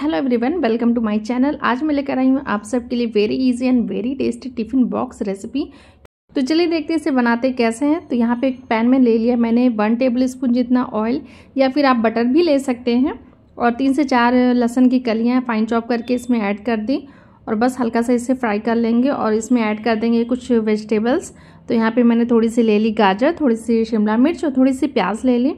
hello everyone welcome to my channel आज मैं लेकर आई हूँ आप सबके लिए very easy and very tasty tiffin box recipe तो चलिए देखते हैं इसे बनाते कैसे हैं तो यहाँ पे एक पैन में ले लिया मैंने वन टेबल स्पून जितना ऑयल या फिर आप बटर भी ले सकते हैं और तीन से चार लहसन की कलियाँ फाइन चॉप करके इसमें ऐड कर दी और बस हल्का सा इसे फ्राई कर लेंगे और इसमें ऐड कर देंगे कुछ वेजिटेबल्स तो यहाँ पर मैंने थोड़ी सी ले ली गाजर थोड़ी सी शिमला मिर्च और थोड़ी सी प्याज ले ली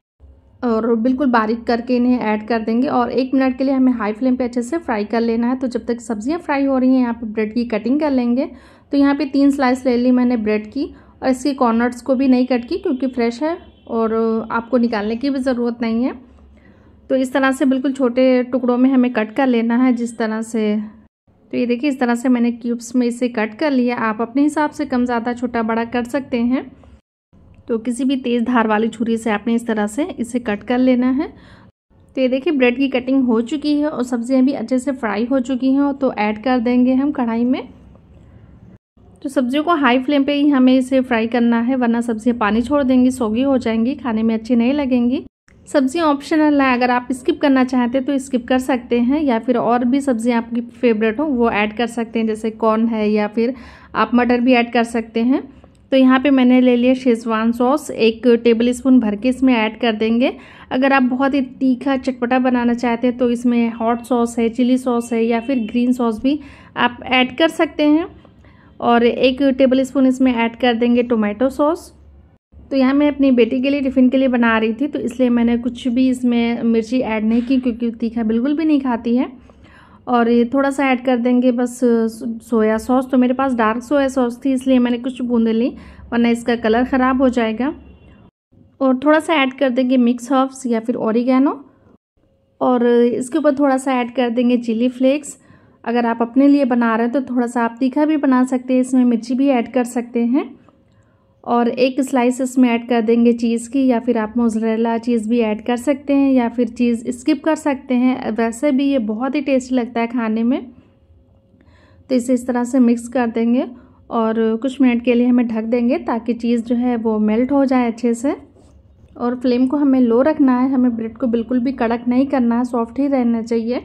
और बिल्कुल बारीक करके इन्हें ऐड कर देंगे और एक मिनट के लिए हमें हाई फ्लेम पे अच्छे से फ्राई कर लेना है तो जब तक सब्जियां फ्राई हो रही हैं यहाँ पे ब्रेड की कटिंग कर लेंगे तो यहाँ पे तीन स्लाइस ले ली मैंने ब्रेड की और इसके कॉर्नर्स को भी नहीं कट की क्योंकि फ्रेश है और आपको निकालने की भी ज़रूरत नहीं है तो इस तरह से बिल्कुल छोटे टुकड़ों में हमें कट कर लेना है जिस तरह से तो ये देखिए इस तरह से मैंने क्यूब्स में इसे कट कर लिया आप अपने हिसाब से कम ज़्यादा छोटा बड़ा कर सकते हैं तो किसी भी तेज़ धार वाली छुरी से आपने इस तरह से इसे कट कर लेना है तो ये देखिए ब्रेड की कटिंग हो चुकी है और सब्ज़ियाँ भी अच्छे से फ्राई हो चुकी हैं तो ऐड कर देंगे हम कढ़ाई में तो सब्जियों को हाई फ्लेम पे ही हमें इसे फ्राई करना है वरना सब्जियाँ पानी छोड़ देंगी सोगी हो जाएंगी खाने में अच्छी नहीं लगेंगी सब्जियाँ ऑप्शनल है अगर आप स्किप करना चाहते तो स्किप कर सकते हैं या फिर और भी सब्जियाँ आपकी फेवरेट हो वो ऐड कर सकते हैं जैसे कॉर्न है या फिर आप मटर भी ऐड कर सकते हैं तो यहाँ पे मैंने ले लिया शेजवान सॉस एक टेबल स्पून भर के इसमें ऐड कर देंगे अगर आप बहुत ही तीखा चटपटा बनाना चाहते हैं तो इसमें हॉट सॉस है चिली सॉस है या फिर ग्रीन सॉस भी आप ऐड कर सकते हैं और एक टेबल स्पून इसमें ऐड कर देंगे टोमेटो सॉस तो यहाँ मैं अपनी बेटी के लिए टिफ़िन के लिए बना रही थी तो इसलिए मैंने कुछ भी इसमें मिर्ची ऐड नहीं की क्योंकि तीखा बिल्कुल भी नहीं खाती है और ये थोड़ा सा ऐड कर देंगे बस सोया सॉस तो मेरे पास डार्क सोया सॉस थी इसलिए मैंने कुछ बूंदें ली वरना इसका कलर ख़राब हो जाएगा और थोड़ा सा ऐड कर देंगे मिक्स हर्ब्स या फिर ओरिगेनो और इसके ऊपर थोड़ा सा ऐड कर देंगे चिली फ्लेक्स अगर आप अपने लिए बना रहे हैं तो थोड़ा सा आप तीखा भी बना सकते हैं इसमें मिर्ची भी ऐड कर सकते हैं और एक स्लाइस इसमें ऐड कर देंगे चीज़ की या फिर आप मोजरेला चीज़ भी ऐड कर सकते हैं या फिर चीज़ स्किप कर सकते हैं वैसे भी ये बहुत ही टेस्टी लगता है खाने में तो इसे इस तरह से मिक्स कर देंगे और कुछ मिनट के लिए हमें ढक देंगे ताकि चीज़ जो है वो मेल्ट हो जाए अच्छे से और फ्लेम को हमें लो रखना है हमें ब्रेड को बिल्कुल भी कड़क नहीं करना है सॉफ्ट ही रहना चाहिए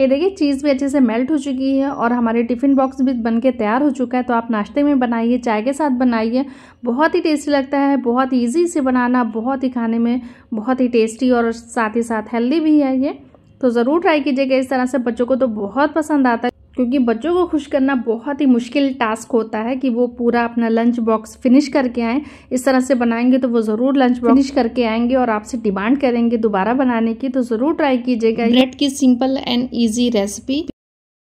ये देखिए चीज़ भी अच्छे से मेल्ट हो चुकी है और हमारे टिफ़िन बॉक्स भी बन के तैयार हो चुका है तो आप नाश्ते में बनाइए चाय के साथ बनाइए बहुत ही टेस्टी लगता है बहुत ईजी से बनाना बहुत ही खाने में बहुत ही टेस्टी और साथ ही साथ हेल्दी भी है ये तो ज़रूर ट्राई कीजिएगा इस तरह से बच्चों को तो बहुत पसंद आता है क्योंकि बच्चों को खुश करना बहुत ही मुश्किल टास्क होता है कि वो पूरा अपना लंच बॉक्स फिनिश करके आए इस तरह से बनाएंगे तो वो ज़रूर लंच बॉक्स फिनिश करके आएंगे और आपसे डिमांड करेंगे दोबारा बनाने की तो ज़रूर ट्राई कीजिएगा ब्रेड की सिंपल एंड ईजी रेसिपी